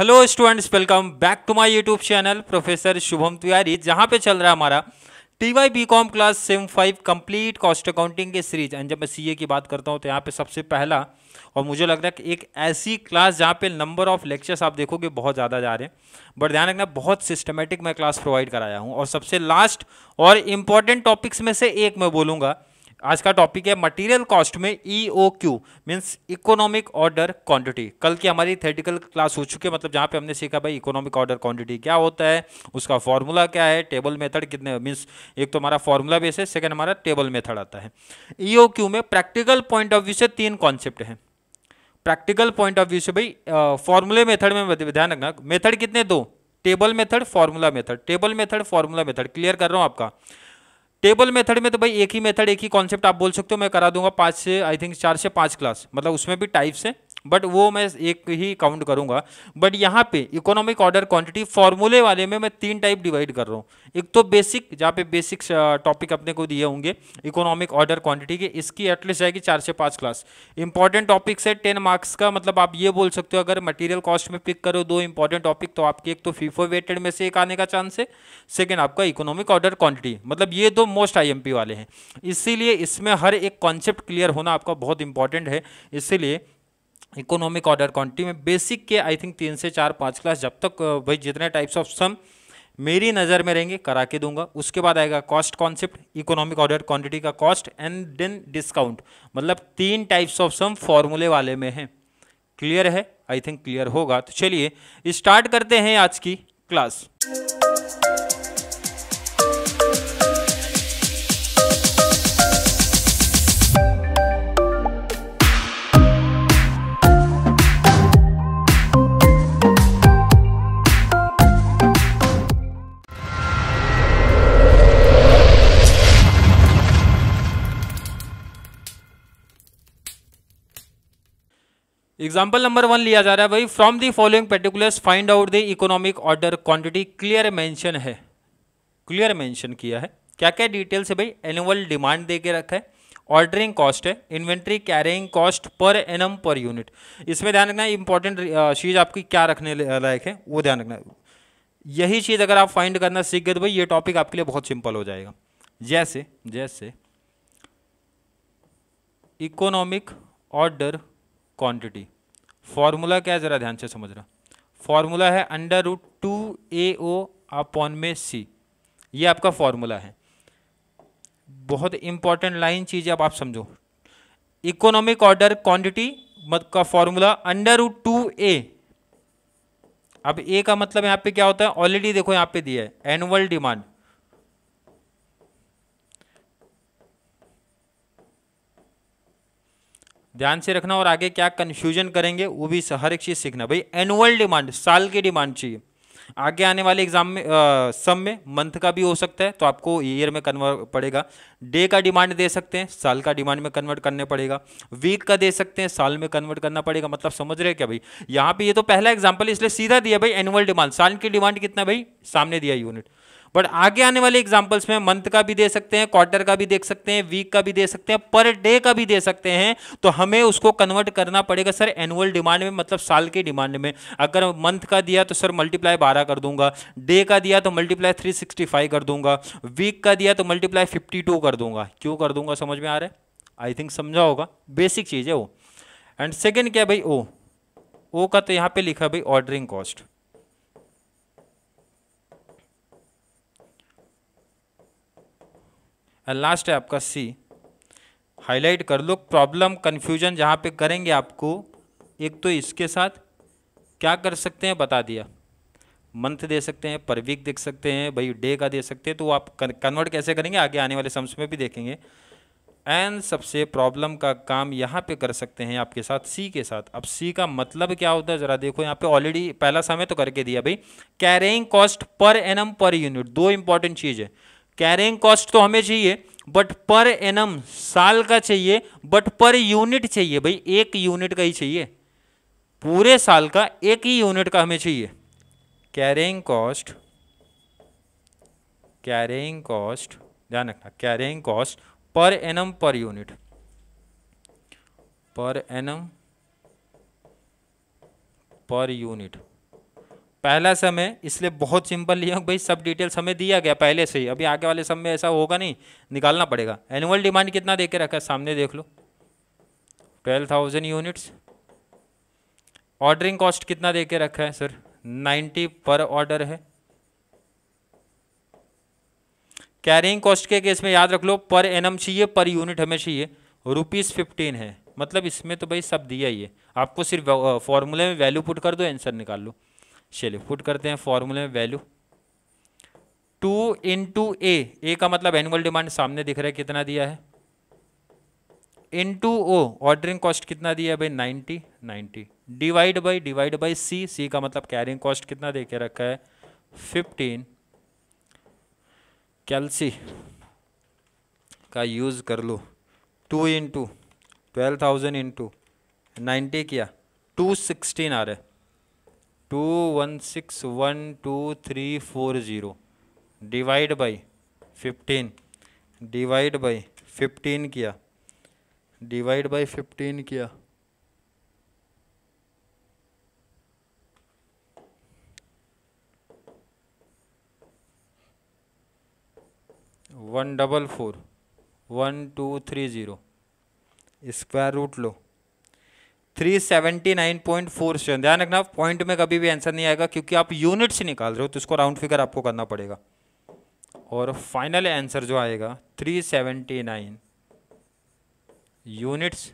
hello students welcome back to my YouTube channel professor Shubham Tiwari जहां पे चल रहा है हमारा T Y B com class sem five complete cost accounting के सीरीज एंड जब मैं सीए की बात करता हूं तो यहां पे सबसे पहला और मुझे लग रहा है कि एक ऐसी क्लास जहां पे नंबर ऑफ लेक्चर्स आप देखोगे बहुत ज़्यादा जा रहे हैं बट ध्यान रखना बहुत सिस्टमेटिक मैं क्लास प्रोवाइड कराया हूँ और सबसे लास्ट और इम्पॉर्टेंट टॉपिक्स में से एक मैं बोलूँगा आज का टॉपिक है मटेरियल कॉस्ट में E O Q means economic order quantity कल की हमारी थेटिकल क्लास हो चुकी है मतलब जहाँ पे हमने सीखा भाई इकोनॉमिक ऑर्डर क्वांटिटी क्या होता है उसका फॉर्मूला क्या है टेबल मेथड कितने मीन्स एक तो हमारा फॉर्मूला बेस है सेकेंड हमारा टेबल मेथड आता है ई ओ क्यू में प्रैक्टिकल पॉइंट ऑफ व्यू से तीन कॉन्सेप्ट हैं प्रैक्टिकल पॉइंट ऑफ व्यू से भाई फॉर्मूले मेथड में ध्यान रखना मेथड कितने दो table method formula method table method formula method clear कर रहा हूँ आपका टेबल मेथड में तो भाई एक ही मेथड एक ही कॉन्सेप्ट आप बोल सकते हो मैं करा दूंगा पाँच से आई थिंक चार से पाँच क्लास मतलब उसमें भी टाइप्स हैं बट वो मैं एक ही काउंट करूंगा बट यहाँ पे इकोनॉमिक ऑर्डर क्वांटिटी फॉर्मूले वाले में मैं तीन टाइप डिवाइड कर रहा हूँ एक तो बेसिक जहाँ पे बेसिक टॉपिक uh, अपने को दिए होंगे इकोनॉमिक ऑर्डर क्वांटिटी के इसकी एटलीस्ट जाएगी चार से पाँच क्लास इंपॉर्टेंट टॉपिक्स है टेन मार्क्स का मतलब आप ये बोल सकते हो अगर मटीरियल कॉस्ट में पिक करो दो इंपॉर्टेंट टॉपिक तो आपके एक तो फीफो वेटेड में से एक आने का चांस है सेकेंड आपका इकोनॉमिक ऑर्डर क्वांटिटी मतलब ये दो मोस्ट आई वाले हैं इसीलिए इसमें हर एक कॉन्सेप्ट क्लियर होना आपका बहुत इंपॉर्टेंट है इसीलिए इकोनॉमिक ऑर्डर क्वांटिटी में बेसिक के आई थिंक तीन से चार पाँच क्लास जब तक भाई जितने टाइप्स ऑफ सम मेरी नज़र में रहेंगे करा के दूंगा उसके बाद आएगा cost concept economic order quantity का कॉस्ट एंड देन डिस्काउंट मतलब तीन टाइप्स ऑफ सम फॉर्मूले वाले में हैं क्लियर है आई थिंक क्लियर होगा तो चलिए स्टार्ट करते हैं आज की क्लास एग्जाम्पल नंबर वन लिया जा रहा है भाई from the following particulars find out the economic order quantity clear mention है क्लियर मेंशन किया है क्या क्या डिटेल्स है भाई एनुअल डिमांड दे के रखा है ऑर्डरिंग कॉस्ट है inventory carrying cost per annum per unit इसमें ध्यान रखना इंपॉर्टेंट चीज़ आपकी क्या रखने लायक है वो ध्यान रखना यही चीज़ अगर आप फाइंड करना सीख गए तो भाई ये टॉपिक आपके लिए बहुत सिंपल हो जाएगा जैसे जैसे इकोनॉमिक ऑर्डर क्वांटिटी फॉर्मूला क्या है ज़रा ध्यान से समझना फॉर्मूला है under root two A O upon में सी ये आपका फॉर्मूला है बहुत इंपॉर्टेंट लाइन चीज़ है आप समझो इकोनॉमिक ऑर्डर क्वांटिटी का formula under root two A अब ए का मतलब यहाँ पे क्या होता है ऑलरेडी देखो यहाँ पे दिया है एनुअल डिमांड ध्यान से रखना और आगे क्या कन्फ्यूजन करेंगे वो भी हर एक चीज़ सीखना भाई एनुअल डिमांड साल की डिमांड चाहिए आगे आने वाले एग्जाम में सम में मंथ का भी हो सकता है तो आपको ईयर में कन्वर्ट पड़ेगा डे का डिमांड दे सकते हैं साल का डिमांड में कन्वर्ट करने पड़ेगा वीक का दे सकते हैं साल में कन्वर्ट करना पड़ेगा मतलब समझ रहे क्या भाई यहाँ पे ये तो पहला एग्जाम्पल इसलिए सीधा दिया भाई एनुअल डिमांड साल की डिमांड कितना भाई सामने दिया यूनिट बट आगे आने वाले एग्जाम्पल्स में मंथ का भी दे सकते हैं क्वार्टर का भी दे सकते हैं वीक का भी दे सकते हैं पर डे का भी दे सकते हैं तो हमें उसको कन्वर्ट करना पड़ेगा सर एनुअल डिमांड में मतलब साल की डिमांड में अगर मंथ का दिया तो सर मल्टीप्लाई बारह कर दूंगा डे का दिया तो मल्टीप्लाई थ्री सिक्सटी फाइव कर दूंगा वीक का दिया तो मल्टीप्लाई फिफ्टी टू कर दूंगा क्यों कर दूंगा समझ में आ रहा है आई थिंक समझा होगा बेसिक चीज़ है वो एंड सेकेंड क्या भाई ओ ओ का तो यहाँ पे लिखा भाई ऑर्डरिंग कॉस्ट एंड लास्ट है आपका सी हाईलाइट कर लो प्रॉब्लम कन्फ्यूजन जहाँ पे करेंगे आपको एक तो इसके साथ क्या कर सकते हैं बता दिया मंथ दे सकते हैं पर वीक देख सकते हैं भाई डे का दे सकते हैं तो आप कन्वर्ट कैसे करेंगे आगे आने वाले सम्स में भी देखेंगे एंड सबसे प्रॉब्लम का काम यहाँ पे कर सकते हैं आपके साथ सी के साथ अब सी का मतलब क्या होता है ज़रा देखो यहाँ पे ऑलरेडी पहला समय तो करके दिया भाई carrying cost per annum per unit दो इंपॉर्टेंट चीज़ है कैरिंग कॉस्ट तो हमें चाहिए बट पर एनम साल का चाहिए बट पर यूनिट चाहिए भाई एक यूनिट का ही चाहिए पूरे साल का एक ही यूनिट का हमें चाहिए कैरिंग कॉस्ट कैरिंग कॉस्ट ध्यान रखना carrying cost per annum per unit per annum per unit पहला समय इसलिए बहुत सिंपल लिया हूँ भाई सब डिटेल्स हमें दिया गया पहले से ही अभी आगे वाले समय में ऐसा होगा नहीं निकालना पड़ेगा एनुअल डिमांड कितना दे के रखा है सामने देख लो twelve thousand units ordering cost कितना दे के रखा है सर नाइन्टी पर ऑर्डर है कैरिंग कॉस्ट के केस में याद रख लो पर एन चाहिए पर यूनिट हमें चाहिए रुपीज़ फिफ्टीन है मतलब इसमें तो भाई सब दिया ही है आपको सिर्फ फॉर्मूले में वैल्यू पुट कर दो आंसर निकाल लो चलिए पुट करते हैं फॉर्मूले में value two into A A का मतलब एनुअल डिमांड सामने दिख रहा है कितना दिया है into O ordering cost कितना दिया है भाई ninety ninety divide by divide by C C का मतलब कैरिंग कॉस्ट कितना दे के रखा है फिफ्टीन कैलसी का यूज़ कर लो two into twelve thousand into ninety किया टू सिक्सटीन आ रहा है two one six one two three four zero divide by fifteen divide by fifteen किया डिवाइड बाई फिफ्टीन किया one double four one two three zero square root लो three seventy nine point four से ध्यान रखना point में कभी भी answer नहीं आएगा क्योंकि आप यूनिट से निकाल रहे हो तो इसको राउंड फिगर आपको करना पड़ेगा और फाइनल आंसर जो आएगा three seventy nine units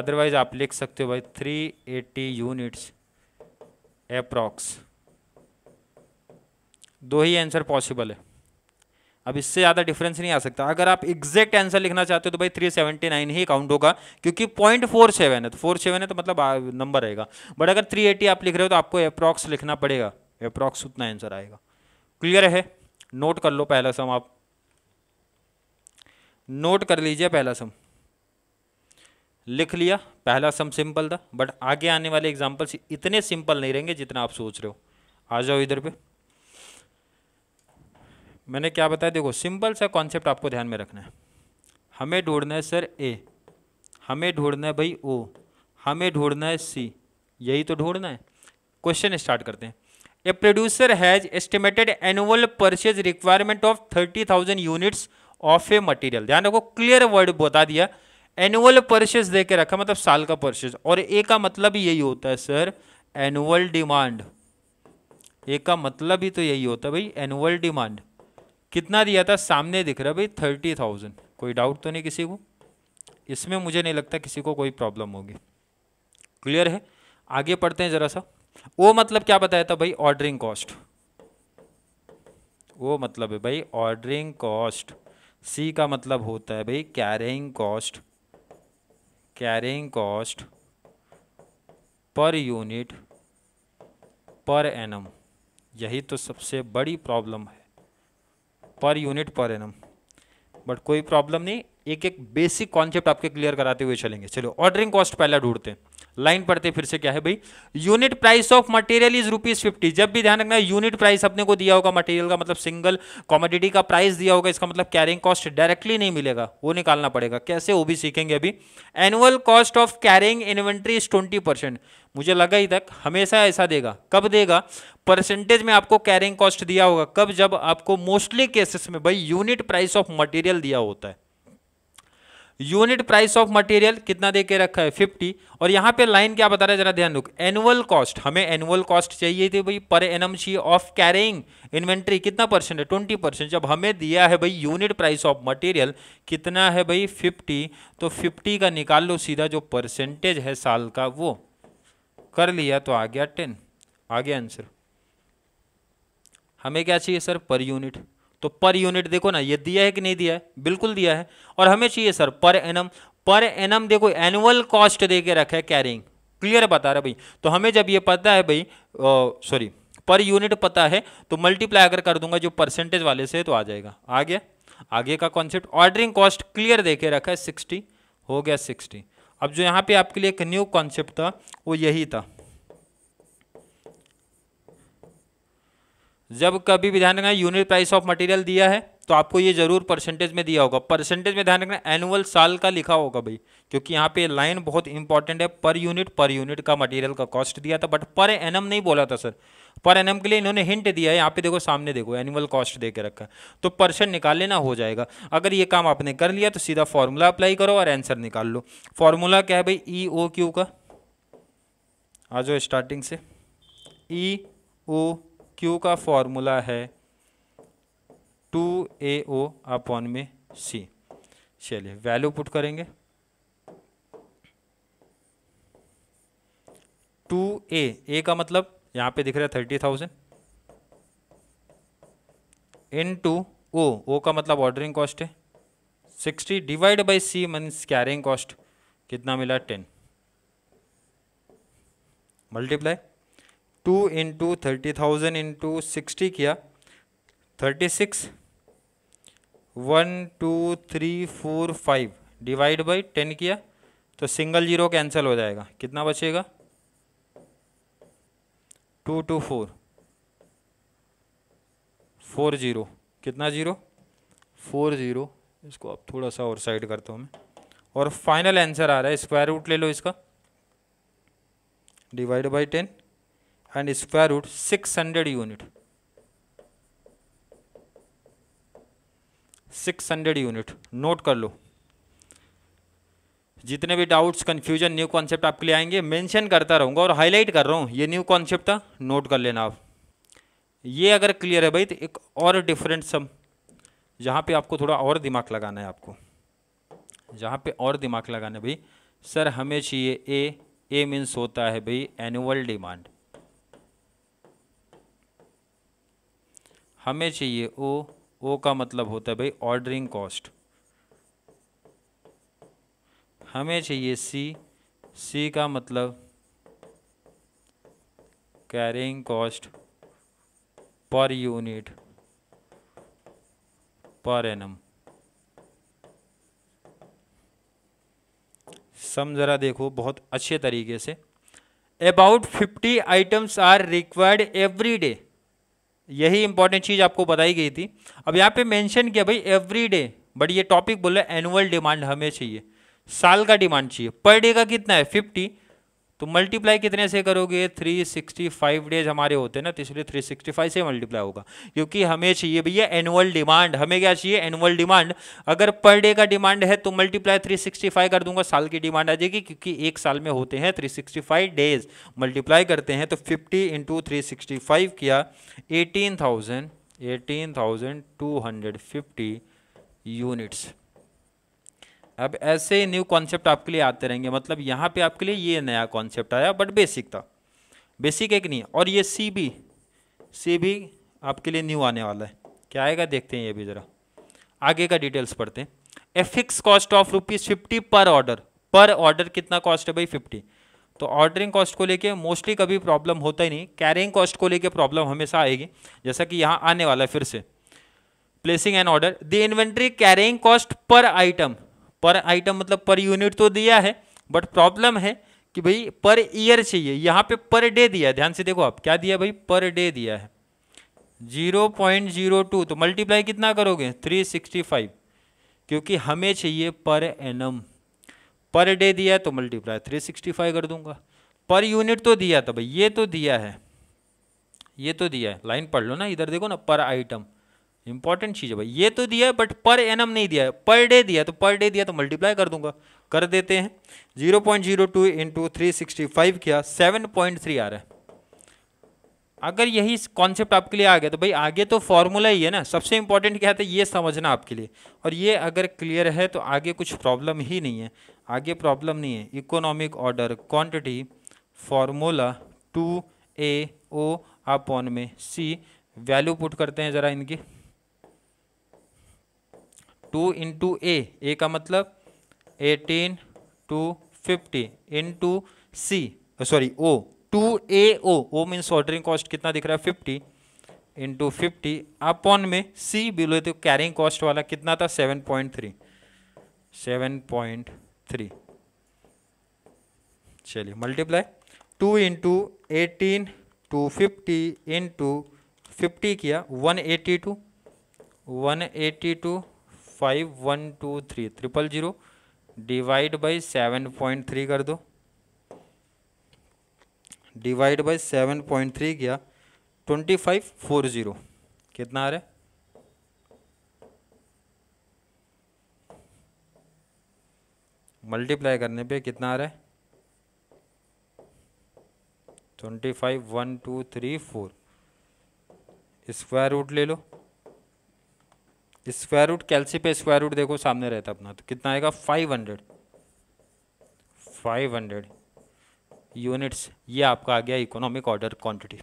otherwise आप लिख सकते हो भाई थ्री एट्टी यूनिट्स अप्रॉक्स दो ही आंसर पॉसिबल है अब इससे ज़्यादा डिफरेंस नहीं आ सकता अगर आप एग्जैक्ट आंसर लिखना चाहते हो तो भाई 379 ही काउंट होगा क्योंकि पॉइंट फोर सेवन है तो फोर सेवन है तो मतलब नंबर रहेगा बट अगर 380 आप लिख रहे हो तो आपको अप्रॉक्स लिखना पड़ेगा अप्रॉक्स उतना आंसर आएगा क्लियर है नोट कर लो पहला सम आप नोट कर लीजिए पहला सम लिख लिया पहला सम सिंपल था बट आगे आने वाले एग्जाम्पल्स इतने सिंपल नहीं रहेंगे जितना आप सोच रहे हो आ जाओ इधर पे मैंने क्या बताया देखो सिंपल सा कॉन्सेप्ट आपको ध्यान में रखना है हमें ढूंढना है सर ए हमें ढूंढना है भाई ओ हमें ढूंढना है सी यही तो ढूंढना है क्वेश्चन स्टार्ट करते हैं A producer has estimated annual purchase requirement of thirty thousand units of a material ध्यान रखो क्लियर वर्ड बता दिया एनुअल परचेज दे के रखा मतलब साल का परचेज और ए का मतलब यही होता है सर एनुअल डिमांड ए का मतलब ही तो यही होता है भाई एनुअल डिमांड कितना दिया था सामने दिख रहा भाई थर्टी थाउजेंड कोई डाउट तो नहीं किसी को इसमें मुझे नहीं लगता किसी को कोई प्रॉब्लम होगी क्लियर है आगे पढ़ते हैं ज़रा सा वो मतलब क्या बताया था भाई ऑर्डरिंग कॉस्ट वो मतलब है भाई ऑर्डरिंग कॉस्ट सी का मतलब होता है भाई carrying cost carrying cost per unit per annum यही तो सबसे बड़ी प्रॉब्लम है पर यूनिट पर एनम बट कोई प्रॉब्लम नहीं एक एक बेसिक कॉन्सेप्ट आपके क्लियर कराते हुए चलेंगे चलो ऑर्डरिंग कॉस्ट पहला ढूंढते हैं लाइन पढ़ते फिर से क्या है भाई unit price of material is rupees fifty जब भी ध्यान रखना यूनिट प्राइस अपने को दिया होगा मटेरियल का मतलब सिंगल कॉमोडिटी का प्राइस दिया होगा इसका मतलब कैरिंग कॉस्ट डायरेक्टली नहीं मिलेगा वो निकालना पड़ेगा कैसे वो भी सीखेंगे अभी annual cost of carrying inventory is twenty percent मुझे लगा ही तक हमेशा ऐसा देगा कब देगा परसेंटेज में आपको कैरिंग कॉस्ट दिया होगा कब जब आपको मोस्टली केसेस में भाई यूनिट प्राइस ऑफ मटेरियल दिया होता है यूनिट प्राइस ऑफ मटेरियल कितना दे के रखा है फिफ्टी और यहाँ पे लाइन क्या बता रहा है जरा ध्यान रुक एनुअल कॉस्ट हमें एनुअल कॉस्ट चाहिए थी भाई पर एन चाहिए ऑफ कैरिंग इन्वेंट्री कितना परसेंट है ट्वेंटी परसेंट जब हमें दिया है भाई यूनिट प्राइस ऑफ मटेरियल कितना है भाई फिफ्टी तो फिफ्टी का निकाल लो सीधा जो परसेंटेज है साल का वो कर लिया तो आ गया टेन आ गया आंसर हमें क्या चाहिए सर पर यूनिट तो पर यूनिट देखो ना ये दिया है कि नहीं दिया है बिल्कुल दिया है और हमें चाहिए सर पर एनम पर एनम देखो एनुअल कॉस्ट दे के रखा है कैरिंग क्लियर बता रहा भाई तो हमें जब ये पता है भाई सॉरी पर यूनिट पता है तो मल्टीप्लाई अगर कर दूंगा जो परसेंटेज वाले से तो आ जाएगा आ गया आगे का कॉन्सेप्ट ऑर्डरिंग कॉस्ट क्लियर देखे रखा है सिक्सटी हो गया सिक्सटी अब जो यहाँ पे आपके लिए एक न्यू कॉन्सेप्ट था वो यही था जब कभी भी ध्यान रखना यूनिट प्राइस ऑफ मटेरियल दिया है तो आपको ये जरूर परसेंटेज में दिया होगा परसेंटेज में ध्यान रखना एनुअल साल का लिखा होगा भाई क्योंकि यहाँ पे लाइन बहुत इंपॉर्टेंट है पर यूनिट पर यूनिट का मटेरियल का कॉस्ट दिया था बट पर एनएम नहीं बोला था सर पर एनएम के लिए इन्होंने हिंट दिया है यहाँ पे देखो सामने देखो एनुअल कॉस्ट दे के रखा तो परसेंट निकाल लेना हो जाएगा अगर ये काम आपने कर लिया तो सीधा फॉर्मूला अप्लाई करो और आंसर निकाल लो फॉर्मूला क्या है भाई ई ओ क्यू का आ जाओ स्टार्टिंग से ई e ओ क्यू का फॉर्मूला है टू ए ओ अपॉन में सी चलिए वैल्यू पुट करेंगे टू ए ए का मतलब यहाँ पे दिख रहा है thirty thousand into O O का मतलब ऑर्डरिंग कॉस्ट है sixty divide by C means carrying cost कितना मिला ten multiply two into thirty thousand into sixty किया thirty six one two three four five divide by ten किया तो single zero cancel हो जाएगा कितना बचेगा two two four four zero कितना ज़ीरो फोर ज़ीरो इसको आप थोड़ा सा और साइड करता हूँ मैं और फाइनल आंसर आ रहा है स्क्वायर रूट ले लो इसका divide by ten and six hundred 600 six 600 unit note कर लो जितने भी डाउट्स कंफ्यूजन न्यू कॉन्सेप्ट आपके लिए आएंगे मेंशन करता रहूँगा और हाईलाइट कर रहा हूँ ये न्यू कॉन्सेप्ट था नोट कर लेना आप ये अगर क्लियर है भाई तो एक और डिफरेंट सम जहाँ पे आपको थोड़ा और दिमाग लगाना है आपको जहाँ पे और दिमाग लगाना है भाई सर हमें चाहिए ए ए मीन्स होता है भाई एनुअल डिमांड हमें चाहिए ओ ओ का मतलब होता है भाई ऑर्डरिंग कॉस्ट हमें चाहिए सी सी का मतलब carrying cost per unit per annum सम ज़रा देखो बहुत अच्छे तरीके से about fifty items are required every day यही इंपॉर्टेंट चीज़ आपको बताई गई थी अब यहाँ पे मेंशन किया भाई एवरी डे बट ये टॉपिक बोल रहे एनुअल डिमांड हमें चाहिए साल का डिमांड चाहिए पर डे का कितना है फिफ्टी तो मल्टीप्लाई कितने से करोगे 365 डेज हमारे होते हैं ना तो इसलिए 365 से मल्टीप्लाई होगा क्योंकि हमें चाहिए भैया एनुअल डिमांड हमें क्या चाहिए एनुअल डिमांड अगर पर डे का डिमांड है तो मल्टीप्लाई 365 कर दूंगा साल की डिमांड आ जाएगी क्योंकि एक साल में होते हैं 365 डेज मल्टीप्लाई करते हैं तो 50 इंटू किया एटीन थाउजेंड यूनिट्स अब ऐसे न्यू कॉन्सेप्ट आपके लिए आते रहेंगे मतलब यहाँ पे आपके लिए ये नया कॉन्सेप्ट आया बट बेसिक था बेसिक एक नहीं और ये सी बी सी बी आपके लिए न्यू आने वाला है क्या आएगा देखते हैं ये भी ज़रा आगे का डिटेल्स पढ़ते हैं a fix cost of rupees fifty per order per order कितना कॉस्ट है भाई फिफ्टी तो ऑर्डरिंग कॉस्ट को लेके मोस्टली कभी प्रॉब्लम होता ही नहीं कैरिंग कॉस्ट को लेके प्रॉब्लम हमेशा आएगी जैसा कि यहाँ आने वाला है फिर से placing an order the inventory carrying cost per item per item मतलब पर यूनिट तो दिया है बट प्रॉब्लम है कि भाई पर ईयर चाहिए यहाँ पे पर डे दिया है ध्यान से देखो आप क्या दिया भाई पर डे दिया है जीरो पॉइंट जीरो टू तो मल्टीप्लाई कितना करोगे थ्री सिक्सटी फाइव क्योंकि हमें चाहिए पर एनम पर डे दिया तो मल्टीप्लाई थ्री सिक्सटी फाइव कर दूंगा पर यूनिट तो दिया था भाई ये तो दिया है ये तो दिया है लाइन पढ़ लो ना इधर देखो ना पर आइटम इंपॉर्टेंट चीज़ है भाई ये तो दिया है बट पर एन नहीं दिया है पर डे तो दिया तो पर डे दिया तो मल्टीप्लाई कर दूंगा कर देते हैं zero point zero two into three sixty five किया सेवन पॉइंट थ्री आ रहा है अगर यही कॉन्सेप्ट आपके लिए आ गया तो भाई आगे तो फॉर्मूला ही है ना सबसे इंपॉर्टेंट क्या है तो ये समझना आपके लिए और ये अगर क्लियर है तो आगे कुछ प्रॉब्लम ही नहीं है आगे प्रॉब्लम नहीं है economic order quantity formula two A O upon में सी वैल्यू पुट करते हैं ज़रा इनकी टू इंटू ए ए का मतलब eighteen two fifty into C sorry O two A O O means ordering cost कितना दिख रहा है फिफ्टी इंटू फिफ्टी अपॉन में सी बिलो तो कैरिंग कॉस्ट वाला कितना था seven point three seven point three चलिए multiply two into eighteen two fifty into fifty किया one eighty two one eighty two five one two three triple zero divide by seven point three कर दो divide by seven point three गया twenty five four zero कितना आ रहा है multiply करने पे कितना आ रहा है twenty five one two three four square root ले लो स्क्वायर रूट कैल्सी पे स्क्वायर रूट देखो सामने रहता अपना तो कितना आएगा five hundred five hundred units ये आपका आ गया इकोनॉमिक ऑर्डर क्वांटिटी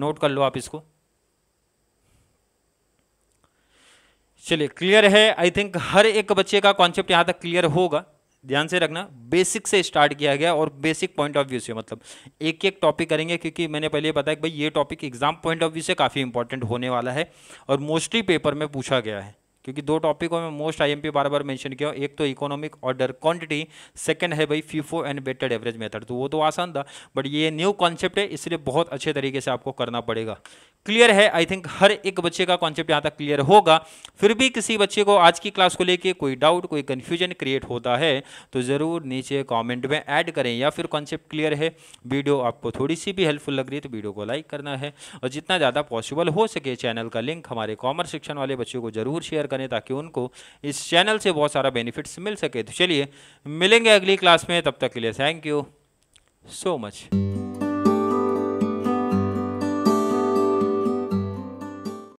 नोट कर लो आप इसको चलिए क्लियर है आई थिंक हर एक बच्चे का कॉन्सेप्ट यहाँ तक क्लियर होगा ध्यान से रखना बेसिक से स्टार्ट किया गया और बेसिक पॉइंट ऑफ व्यू से मतलब एक एक टॉपिक करेंगे क्योंकि मैंने पहले बताया कि भाई ये topic exam point of view से काफ़ी इंपॉर्टेंट होने वाला है और मोस्टली पेपर में पूछा गया है क्योंकि दो टॉपिक में मोस्ट आईएमपी बार बार मेंशन किया एक तो इकोनॉमिक ऑर्डर क्वांटिटी सेकंड है भाई FIFO and weighted average method तो वो तो आसान था बट ये न्यू कॉन्सेप्ट है इसलिए बहुत अच्छे तरीके से आपको करना पड़ेगा क्लियर है आई थिंक हर एक बच्चे का कॉन्सेप्ट यहाँ तक क्लियर होगा फिर भी किसी बच्चे को आज की क्लास को लेके कोई डाउट कोई कन्फ्यूजन क्रिएट होता है तो ज़रूर नीचे कॉमेंट में ऐड करें या फिर कॉन्सेप्ट क्लियर है वीडियो आपको थोड़ी सी भी हेल्पफुल लग रही है तो वीडियो को लाइक करना है और जितना ज़्यादा पॉसिबल हो सके चैनल का लिंक हमारे कॉमर्स सेक्शन वाले बच्चों को जरूर शेयर करें ताकि उनको इस चैनल से बहुत सारा बेनिफिट्स मिल सके तो चलिए मिलेंगे अगली क्लास में तब तक के लिए थैंक यू सो मच